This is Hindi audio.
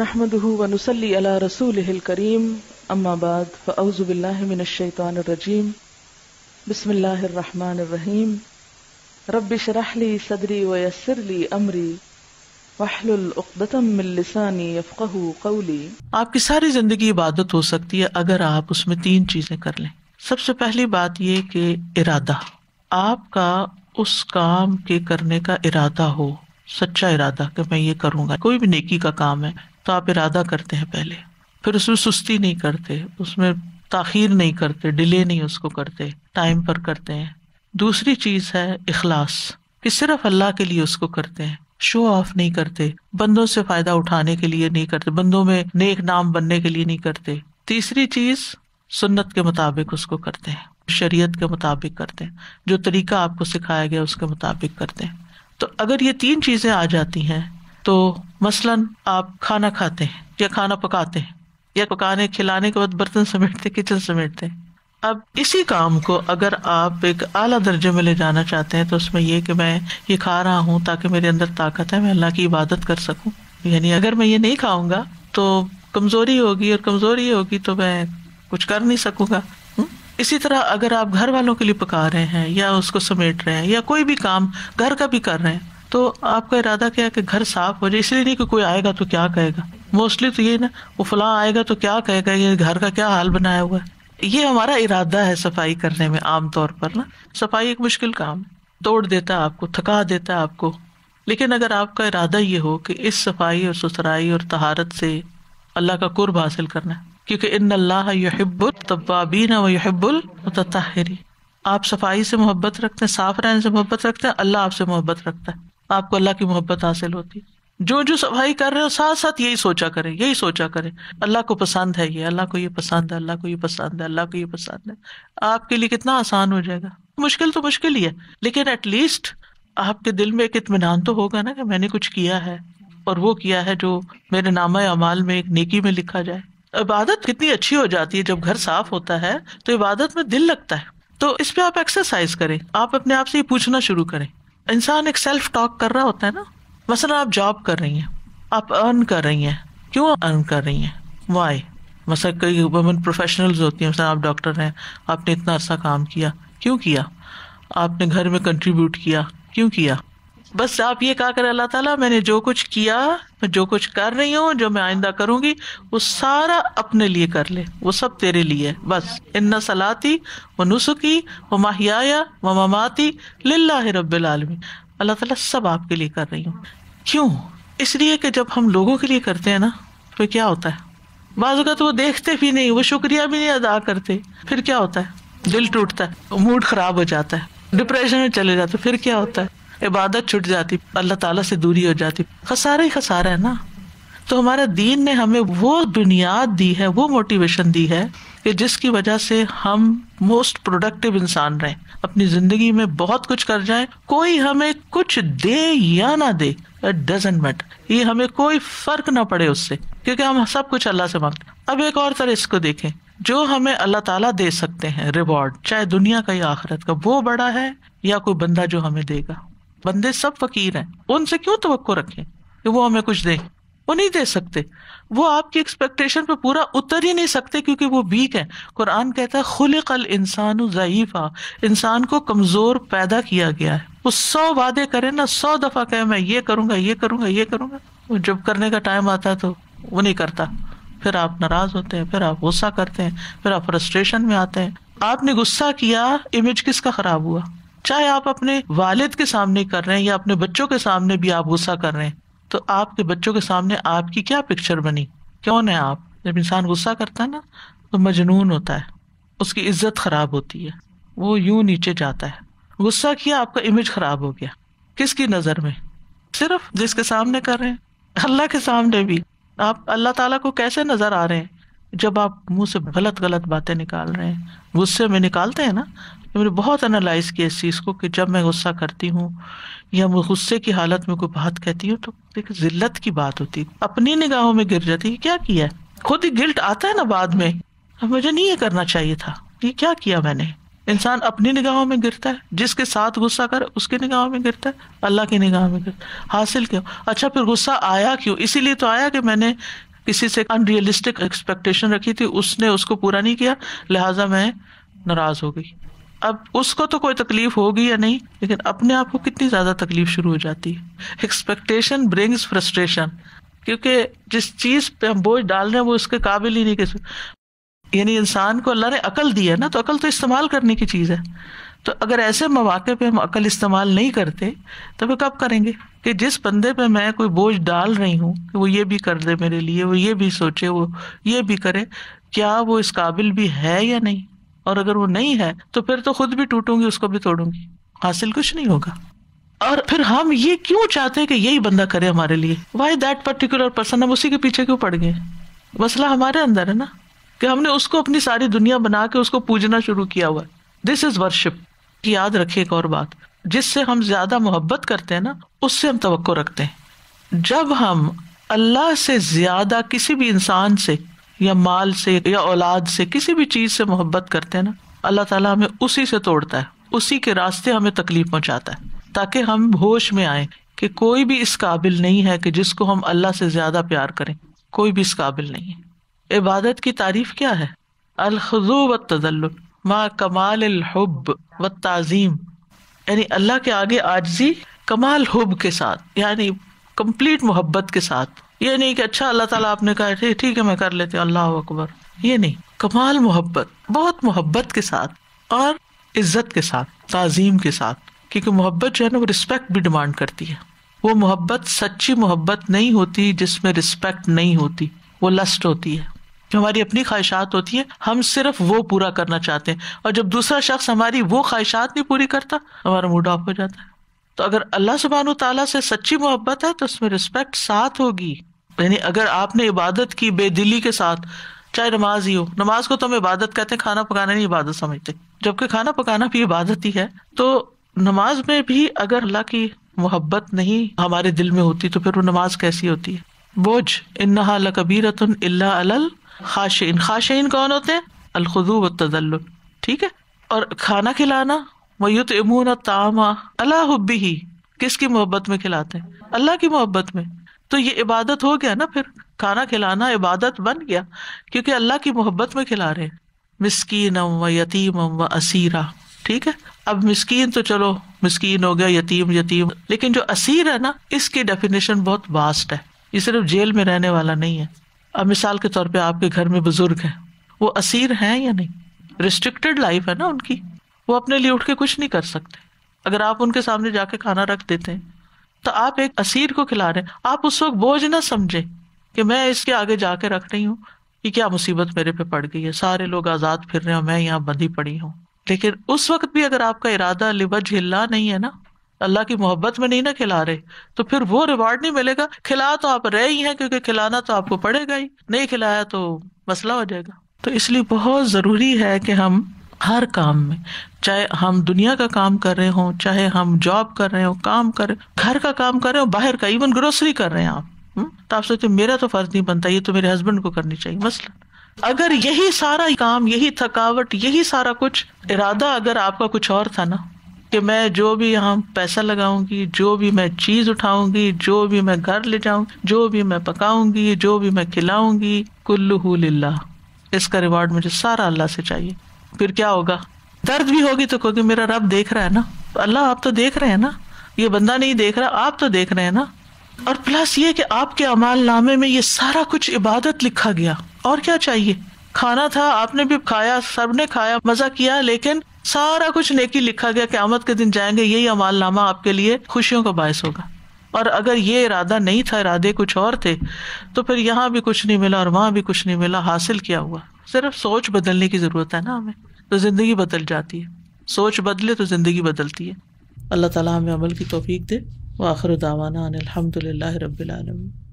नहमदहू वनुसली अला रसूल करीम अम्माबाद फ़ाउज़बिल्लिमिनशैतरजीम बसमीम रबिश रहली सदरी वयसरली अमरी वाहलतमसानी आपकी सारी जिंदगी इबादत हो सकती है अगर आप उसमें तीन चीजें कर लें सबसे पहली बात यह कि इरादा आपका उस काम के करने का इरादा हो सच्चा इरादा कि मैं ये करूंगा कोई भी नेकी का काम है तो आप इरादा करते हैं पहले फिर उसमें सुस्ती नहीं करते उसमें ताखीर नहीं करते डिले नहीं उसको करते टाइम पर करते हैं दूसरी चीज़ है इखलास कि सिर्फ अल्लाह के लिए उसको करते हैं शो ऑफ नहीं करते बंदों से फ़ायदा उठाने के लिए नहीं करते बंदों में नेक नाम बनने के लिए नहीं करते तीसरी चीज़ सुन्नत के मुताबिक उसको करते हैं शरीयत के मुताबिक करते हैं जो तरीका आपको सिखाया गया उसके मुताबिक करते हैं तो अगर ये तीन चीज़ें आ जाती हैं तो मसलन आप खाना खाते हैं या खाना पकाते हैं या पकाने खिलाने के बाद बर्तन समेटते किचन समेटते अब इसी काम को अगर आप एक आला दर्जे में ले जाना चाहते हैं तो उसमें यह कि मैं ये खा रहा हूँ ताकि मेरे अंदर ताकत है मैं अल्लाह की इबादत कर सकू यानी अगर मैं ये नहीं खाऊंगा तो कमजोरी होगी और कमजोरी होगी तो मैं कुछ कर नहीं सकूंगा इसी तरह अगर आप घर वालों के लिए पका रहे हैं या उसको समेट रहे हैं या कोई भी काम घर का भी कर रहे हैं तो आपका इरादा क्या है कि घर साफ हो जाए इसलिए नहीं कि कोई आएगा तो क्या कहेगा मोस्टली तो ये ना वो फला आएगा तो क्या कहेगा ये घर का क्या हाल बनाया हुआ है ये हमारा इरादा है सफाई करने में आमतौर पर ना सफाई एक मुश्किल काम है तोड़ देता है आपको थका देता है आपको लेकिन अगर आपका इरादा ये हो कि इस सफाई और सुथराई और तहारत से अल्लाह का कुर्ब हासिल करना है क्योंकि इन अल्लाह यहब्बुल तब्बाबीन वहब्बुल तहरी आप सफाई से मोहब्बत रखते हैं साफ रहने से मोहब्बत रखते हैं अल्लाह आपसे मोहब्बत रखता है आपको अल्लाह की मोहब्बत हासिल होती जो जो सफाई कर रहे हो साथ साथ यही सोचा करें यही सोचा करें अल्लाह को पसंद है ये अल्लाह को ये पसंद है अल्लाह को ये पसंद है अल्लाह को ये पसंद है आपके लिए कितना आसान हो जाएगा मुश्किल तो मुश्किल ही है लेकिन एटलीस्ट आपके दिल में एक इतमान तो होगा ना कि मैंने कुछ किया है और वो किया है जो मेरे नामा अमाल में एक नेकी में लिखा जाए इबादत कितनी अच्छी हो जाती है जब घर साफ होता है तो इबादत में दिल लगता है तो इस पे आप एक्सरसाइज करें आप अपने आप से ये पूछना शुरू करें इंसान एक सेल्फ टॉक कर रहा होता है ना मसला आप जॉब कर रही हैं आप अर्न कर रही हैं क्यों अर्न कर रही हैं वाई मसला कई वुमेन प्रोफेशनल्स होती हैं मसला आप डॉक्टर हैं आपने इतना अरसा अच्छा काम किया क्यों किया आपने घर में कंट्रीब्यूट किया क्यों किया बस आप ये कहा कर अल्लाह ताला मैंने जो कुछ किया मैं जो कुछ कर रही हूँ जो मैं आइंदा करूंगी वो सारा अपने लिए कर ले वो सब तेरे लिए है बस इन्ना सलाती व नुसुकी व माहियाया व ममाती लाला रबालमी अल्लाह ताला सब आपके लिए कर रही हूँ क्यों इसलिए कि जब हम लोगों के लिए करते हैं ना तो क्या होता है तो वो देखते भी नहीं वो शुक्रिया भी नहीं अदा करते फिर क्या होता है दिल टूटता है मूड खराब हो जाता है डिप्रेशन में चले जाते फिर क्या होता है इबादत छुट जाती अल्लाह ताला से दूरी हो जाती खसारा ही खसारा है ना तो हमारा दीन ने हमें वो बुनियाद दी है वो मोटिवेशन दी है कि जिसकी वजह से हम मोस्ट प्रोडक्टिव इंसान रहे अपनी जिंदगी में बहुत कुछ कर जाए कोई हमें कुछ दे या ना दे इट डजेंट मैटर ये हमें कोई फर्क ना पड़े उससे क्योंकि हम सब कुछ अल्लाह से मांगते अब एक और तरह इसको देखें जो हमें अल्लाह ताला दे सकते हैं रिवॉर्ड चाहे दुनिया का या आखिरत का वो बड़ा है या कोई बंदा जो हमें देगा बंदे सब फकीर हैं उनसे क्यों तो रखें वो हमें कुछ दे वो नहीं दे सकते वो आपकी एक्सपेक्टेशन पे पूरा उतर ही नहीं सकते क्योंकि वो वीक है कुरान कहता है खुल कल इंसान ज़यीफ़ा इंसान को कमज़ोर पैदा किया गया है वो सौ वादे करे ना सौ दफ़ा कहे मैं ये करूंगा ये करूंगा ये करूँगा जब करने का टाइम आता तो वो नहीं करता फिर आप नाराज़ होते हैं फिर आप गुस्सा करते हैं फिर आप फ्रस्ट्रेशन में आते हैं आपने गुस्सा किया इमेज किसका ख़राब हुआ चाहे आप अपने वालिद के सामने कर रहे हैं या अपने बच्चों के सामने भी आप गुस्सा कर रहे हैं तो आपके बच्चों के सामने आपकी क्या पिक्चर बनी क्यों है आप जब इंसान गुस्सा करता है ना तो मजनून होता है उसकी इज्जत खराब होती है वो यूं नीचे जाता है गुस्सा किया आपका इमेज खराब हो गया किसकी नजर में सिर्फ जिसके सामने कर रहे हैं अल्लाह के सामने भी आप अल्लाह ताला को कैसे नजर आ रहे हैं जब आप मुंह से गलत गलत बातें निकाल रहे हैं गुस्से में निकालते हैं ना तो मैंने बहुत एनालाइज किया इस चीज़ को कि जब मैं गुस्सा करती हूँ या मैं गुस्से की हालत में कोई बात कहती हूँ तो एक जिल्लत की बात होती अपनी निगाहों में गिर जाती है क्या किया खुद ही गिल्ट आता है ना बाद में अब मुझे नहीं ये करना चाहिए था ये क्या किया मैंने इंसान अपनी निगाहों में गिरता है जिसके साथ गुस्सा कर उसके निगाहों में गिरता है अल्लाह की निगाह में गिरता हासिल क्यों अच्छा फिर गुस्सा आया क्यों इसीलिए तो आया कि मैंने किसी से अनरियलिस्टिक एक्सपेक्टेशन रखी थी उसने उसको पूरा नहीं किया लिहाजा मैं नाराज हो गई अब उसको तो कोई तकलीफ होगी या नहीं लेकिन अपने आप को कितनी ज्यादा तकलीफ शुरू हो जाती है एक्सपेक्टेशन ब्रिंग्स फ्रस्ट्रेशन क्योंकि जिस चीज पे हम बोझ डाल रहे हैं वो उसके काबिल ही नहीं किसी यानी इंसान को अल्लाह ने अकल दी है ना तो अकल तो इस्तेमाल करने की चीज़ है तो अगर ऐसे मौाक़े पे हम अकल इस्तेमाल नहीं करते तो फिर कब करेंगे कि जिस बंदे पे मैं कोई बोझ डाल रही हूँ कि वो ये भी कर दे मेरे लिए वो ये भी सोचे वो ये भी करे क्या वो इस काबिल भी है या नहीं और अगर वो नहीं है तो फिर तो खुद भी टूटूंगी उसको भी तोड़ूंगी हासिल कुछ नहीं होगा और फिर हम ये क्यों चाहते हैं कि यही बंदा करे हमारे लिए वाई दैट पर्टिकुलर पर्सन हम उसी के पीछे क्यों पड़ गए मसला हमारे अंदर है ना कि हमने उसको अपनी सारी दुनिया बना के उसको पूजना शुरू किया हुआ दिस इज वर्शिप याद रखे एक और बात जिससे हम ज्यादा मोहब्बत करते हैं ना उससे हम तो रखते हैं जब हम अल्लाह से ज्यादा किसी भी इंसान से या माल से या औलाद से किसी भी चीज से मोहब्बत करते हैं ना अल्लाह ताला हमें उसी से तोड़ता है उसी के रास्ते हमें तकलीफ पहुंचाता है ताकि हम होश में आए कि कोई भी इस काबिल नहीं है कि जिसको हम अल्लाह से ज्यादा प्यार करें कोई भी इस काबिल नहीं है इबादत की तारीफ क्या है अलखजू व तजल माँ कमाल हब व ताज़ीम यानी अल्लाह के आगे आजजी कमाल हब के साथ यानी कंप्लीट मोहब्बत के साथ ये नहीं कि अच्छा अल्लाह ताला आपने कहा ठीक है मैं कर लेती हूँ अल्लाह अकबर ये नहीं कमाल मोहब्बत बहुत मोहब्बत के साथ और इज्जत के साथ तज़ीम के साथ क्योंकि मोहब्बत जो है ना वो रिस्पेक्ट भी डिमांड करती है वो मोहब्बत सच्ची मोहब्बत नहीं होती जिसमें रिस्पेक्ट नहीं होती वो लस्ट होती है जो हमारी अपनी ख्वाहिशात होती है हम सिर्फ वो पूरा करना चाहते हैं और जब दूसरा शख्स हमारी वो ख्वाहिशात नहीं पूरी करता हमारा मूड ऑफ हो जाता है तो अगर अल्लाह सुबहान तला से सच्ची मोहब्बत है तो उसमें रिस्पेक्ट साथ होगी यानी अगर आपने इबादत की बेदिली के साथ चाहे नमाज ही हो नमाज को तो हम इबादत कहते हैं खाना पकाना नहीं इबादत समझते जबकि खाना पकाना भी इबादत ही है तो नमाज में भी अगर अल्लाह की मोहब्बत नहीं हमारे दिल में होती तो फिर वो नमाज कैसी होती है बोझ इन्ना लकबीरत अल खाशिन खाशिन कौन होते हैं अलखुदू तदल ठीक है और खाना खिलाना मयुत इमून तामा अल्लाह ही किसकी मोहब्बत में खिलाते हैं अल्लाह की मोहब्बत में तो ये इबादत हो गया ना फिर खाना खिलाना इबादत बन गया क्योंकि अल्लाह की मोहब्बत में खिला रहे हैं मिसकीन व यतीम व असीरा ठीक है अब मिसकीन तो चलो मिसकीन हो गया यतीम यतीम लेकिन जो असीर है ना इसकी डेफिनेशन बहुत वास्ट है ये सिर्फ जेल में रहने वाला नहीं है अब मिसाल के तौर पर आपके घर में बुजुर्ग है वो असीर है या नहीं रिस्ट्रिक्टेड लाइफ है ना उनकी वो अपने लिए उठ के कुछ नहीं कर सकते अगर आप उनके सामने जाके खाना रख देते हैं तो आप एक असीर को खिला रहे हैं आप उस वक्त बोझ ना समझे कि मैं इसके आगे जाके रख रही हूँ कि क्या मुसीबत मेरे पे पड़ गई है सारे लोग आजाद फिर रहे हैं मैं यहाँ बंधी पड़ी हूँ लेकिन उस वक्त भी अगर आपका इरादा लिबज हिला नहीं है ना अल्लाह की मोहब्बत में नहीं ना खिला रहे तो फिर वो रिवार्ड नहीं मिलेगा खिला तो आप रहे ही हैं क्योंकि खिलाना तो आपको पड़ेगा ही नहीं खिलाया तो मसला हो जाएगा तो इसलिए बहुत जरूरी है कि हम हर काम में चाहे हम दुनिया का काम कर रहे हों चाहे हम जॉब कर रहे हो काम कर रहे घर का काम कर रहे हो बाहर का इवन ग्रोसरी कर रहे हैं आप हम्म? तो आप सोचते मेरा तो फर्ज नहीं बनता ये तो मेरे हस्बैंड को करनी चाहिए मसला अगर यही सारा काम यही थकावट यही सारा कुछ इरादा अगर आपका कुछ और था ना कि मैं जो भी यहाँ पैसा लगाऊंगी जो भी मैं चीज उठाऊंगी जो भी मैं घर ले जाऊंगी जो भी मैं पकाऊंगी जो भी मैं खिलाऊंगी कुल्लू लिल्ला इसका रिवॉर्ड मुझे सारा अल्लाह से चाहिए फिर क्या होगा दर्द भी होगी तो क्योंकि मेरा रब देख रहा है ना अल्लाह आप तो देख रहे हैं ना ये बंदा नहीं देख रहा आप तो देख रहे हैं ना और प्लस ये कि आपके अमाल नामे में ये सारा कुछ इबादत लिखा गया और क्या चाहिए खाना था आपने भी खाया सब ने खाया मजा किया लेकिन सारा कुछ नेकी लिखा गया क्यामत के दिन जाएंगे यही अमाल नामा आपके लिए खुशियों का बायस होगा और अगर ये इरादा नहीं था इरादे कुछ और थे तो फिर यहाँ भी कुछ नहीं मिला और वहाँ भी कुछ नहीं मिला हासिल किया हुआ सिर्फ सोच बदलने की ज़रूरत है ना हमें तो ज़िंदगी बदल जाती है सोच बदले तो ज़िंदगी बदलती है अल्लाह ताला हमें अमल की तोफ़ी दे व आखिर दावाना अनिलहमदिल्ला